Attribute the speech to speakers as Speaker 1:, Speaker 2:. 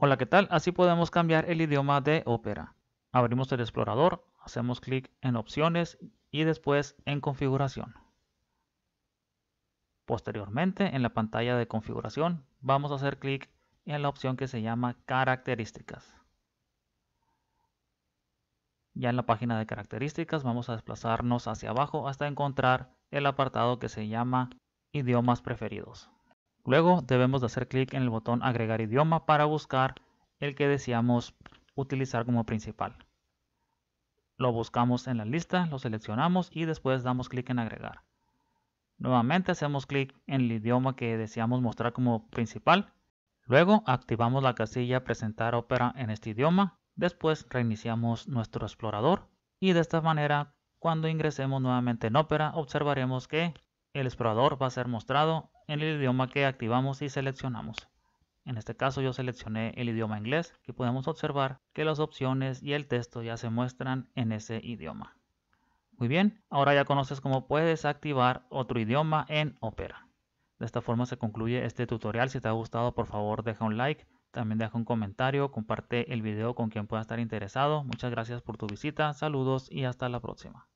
Speaker 1: Hola, ¿qué tal? Así podemos cambiar el idioma de Opera. Abrimos el explorador, hacemos clic en opciones y después en configuración. Posteriormente, en la pantalla de configuración, vamos a hacer clic en la opción que se llama características. Ya en la página de características vamos a desplazarnos hacia abajo hasta encontrar el apartado que se llama idiomas preferidos. Luego debemos de hacer clic en el botón agregar idioma para buscar el que deseamos utilizar como principal. Lo buscamos en la lista, lo seleccionamos y después damos clic en agregar. Nuevamente hacemos clic en el idioma que deseamos mostrar como principal. Luego activamos la casilla presentar ópera en este idioma. Después reiniciamos nuestro explorador y de esta manera cuando ingresemos nuevamente en ópera observaremos que el explorador va a ser mostrado en el idioma que activamos y seleccionamos. En este caso yo seleccioné el idioma inglés y podemos observar que las opciones y el texto ya se muestran en ese idioma. Muy bien, ahora ya conoces cómo puedes activar otro idioma en Opera. De esta forma se concluye este tutorial. Si te ha gustado, por favor, deja un like. También deja un comentario, comparte el video con quien pueda estar interesado. Muchas gracias por tu visita, saludos y hasta la próxima.